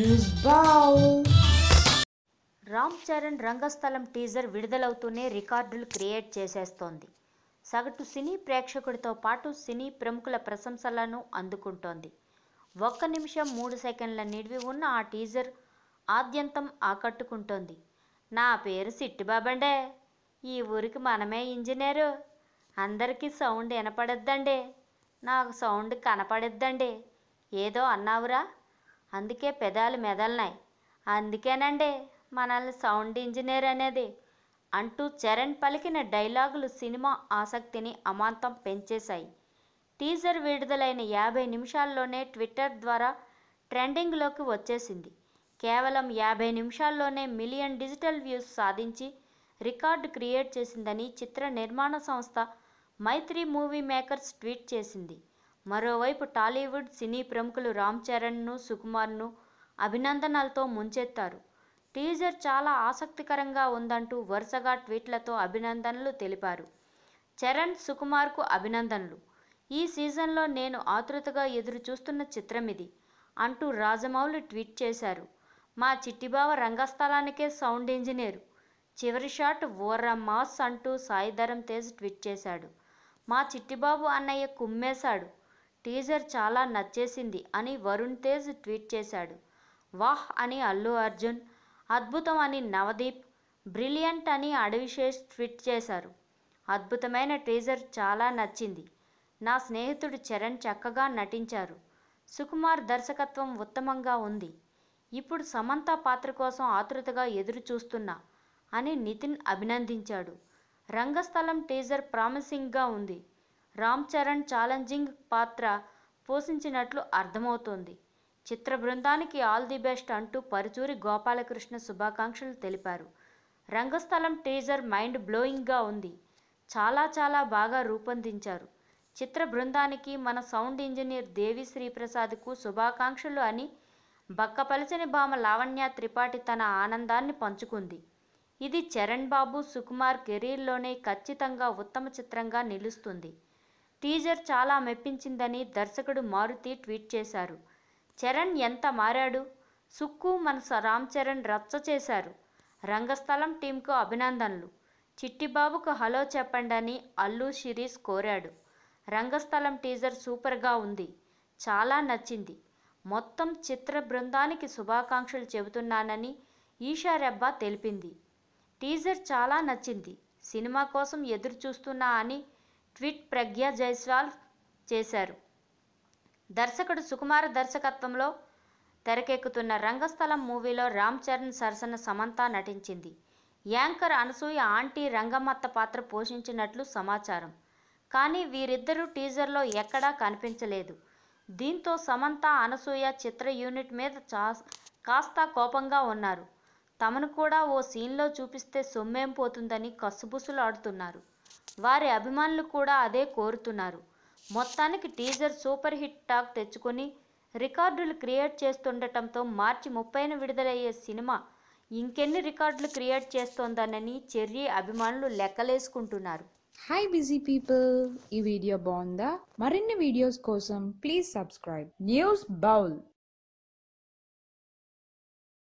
news Ram Charan Rangasthalam teaser విడుదలవుతూనే రికార్డులు create చేసేస్తోంది సగటు సినీ ప్రేక్షకుడితో పాటు సినీ ప్రముఖుల ప్రశంసలను అందుకుంటోంది ఒక్క నిమిషం మూడు సెకండ్ల నిడివి ఉన్న ఆ టీజర్ ఆద్యంతం ఆకట్టుకుంటోంది నా పేరు సిట్టిబాబండే ఈ ఊరికి మనమే ఇంజనీరు అందరికీ సౌండ్ వినపడద్దండి నాకు సౌండ్ కనపడద్దండి ఏదో అన్నావురా అందుకే పెదాలు మెదల్నాయి అందుకేనండి మనల్ని సౌండ్ ఇంజనీర్ అనేది అంటూ చరణ్ పలికిన డైలాగులు సినిమా ఆసక్తిని అమాంతం పెంచేశాయి టీజర్ విడుదలైన యాభై నిమిషాల్లోనే ట్విట్టర్ ద్వారా ట్రెండింగ్లోకి వచ్చేసింది కేవలం యాభై నిమిషాల్లోనే మిలియన్ డిజిటల్ వ్యూస్ సాధించి రికార్డు క్రియేట్ చేసిందని చిత్ర నిర్మాణ సంస్థ మైత్రి మూవీ మేకర్స్ ట్వీట్ చేసింది మరోవైపు టాలీవుడ్ సినీ ప్రముఖులు రామ్ చరణ్ను సుకుమార్ను అభినందనలతో ముంచెత్తారు టీజర్ చాలా ఆసక్తికరంగా ఉందంటూ వరుసగా ట్వీట్లతో అభినందనలు తెలిపారు చరణ్ సుకుమార్కు అభినందనలు ఈ సీజన్లో నేను ఆతృతగా ఎదురు చూస్తున్న చిత్రం ఇది అంటూ రాజమౌళి ట్వీట్ చేశారు మా చిట్టిబావ రంగస్థలానికే సౌండ్ ఇంజనీర్ చివరి షాట్ ఓర్ర మాస్ అంటూ సాయిధరం తేజ్ ట్వీట్ చేశాడు మా చిట్టిబాబు అన్నయ్య కుమ్మేశాడు టీజర్ చాలా నచ్చేసింది అని వరుణ్ తేజ్ ట్వీట్ చేశాడు వాహ్ అని అల్లు అర్జున్ అద్భుతం అని నవదీప్ బ్రిలియంట్ అని అడవిశేష్ ట్వీట్ చేశారు అద్భుతమైన టీజర్ చాలా నచ్చింది నా స్నేహితుడు చరణ్ చక్కగా నటించారు సుకుమార్ దర్శకత్వం ఉత్తమంగా ఉంది ఇప్పుడు సమంత పాత్ర కోసం ఆతృతగా ఎదురు చూస్తున్నా అని నితిన్ అభినందించాడు రంగస్థలం టీజర్ ప్రామిసింగ్గా ఉంది రామ్ చరణ్ ఛాలెంజింగ్ పాత్ర పోషించినట్లు అర్థమవుతోంది చిత్ర బృందానికి ఆల్ ది బెస్ట్ అంటూ పరుచూరి గోపాలకృష్ణ శుభాకాంక్షలు తెలిపారు రంగస్థలం టీజర్ మైండ్ బ్లోయింగ్గా ఉంది చాలా చాలా బాగా రూపొందించారు చిత్ర బృందానికి మన సౌండ్ ఇంజనీర్ దేవి శ్రీప్రసాద్కు శుభాకాంక్షలు అని బక్కపలచని భామ లావణ్య త్రిపాఠి తన ఆనందాన్ని పంచుకుంది ఇది చరణ్ బాబు సుకుమార్ కెరీర్లోనే ఖచ్చితంగా ఉత్తమ చిత్రంగా నిలుస్తుంది టీజర్ చాలా మెప్పించిందని దర్శకుడు మారుతి ట్వీట్ చేశారు చరణ్ ఎంత మారాడు సుక్కు మన రామ్ చరణ్ రచ్చ చేశారు రంగస్థలం టీంకు అభినందనలు చిట్టిబాబుకు హలో చెప్పండి అల్లు శిరీష్ కోరాడు రంగస్థలం టీజర్ సూపర్గా ఉంది చాలా నచ్చింది మొత్తం చిత్ర బృందానికి శుభాకాంక్షలు చెబుతున్నానని ఈషా రెబ్బా తెలిపింది టీజర్ చాలా నచ్చింది సినిమా కోసం ఎదురు చూస్తున్నా అని ట్వీట్ ప్రజ్ఞ జైస్వాల్ చేశారు దర్శకుడు సుకుమార్ దర్శకత్వంలో తెరకెక్కుతున్న రంగస్థలం మూవీలో రామ్ చరణ్ సరసన సమంత నటించింది యాంకర్ అనసూయ ఆంటీ రంగమ్మత్త పాత్ర పోషించినట్లు సమాచారం కానీ వీరిద్దరూ టీజర్లో ఎక్కడా కనిపించలేదు దీంతో సమంత అనసూయ చిత్ర యూనిట్ మీద చా కాస్త కోపంగా ఉన్నారు తమను కూడా ఓ సీన్లో చూపిస్తే సొమ్మేం పోతుందని కసుబుసులు ఆడుతున్నారు వారి అభిమానులు కూడా అదే కోరుతున్నారు మొత్తానికి టీజర్ సూపర్ హిట్ టాక్ తెచ్చుకొని రికార్డులు క్రియేట్ చేస్తుండటంతో మార్చి ముప్పైన విడుదలయ్యే సినిమా ఇంకెన్ని రికార్డులు క్రియేట్ చేస్తోందనని చెర్రీ అభిమానులు లెక్కలేసుకుంటున్నారు హాయ్ బిజీ పీపుల్ ఈ వీడియో బాగుందా మరిన్ని వీడియోస్ కోసం ప్లీజ్ సబ్స్క్రైబ్ న్యూస్ బౌల్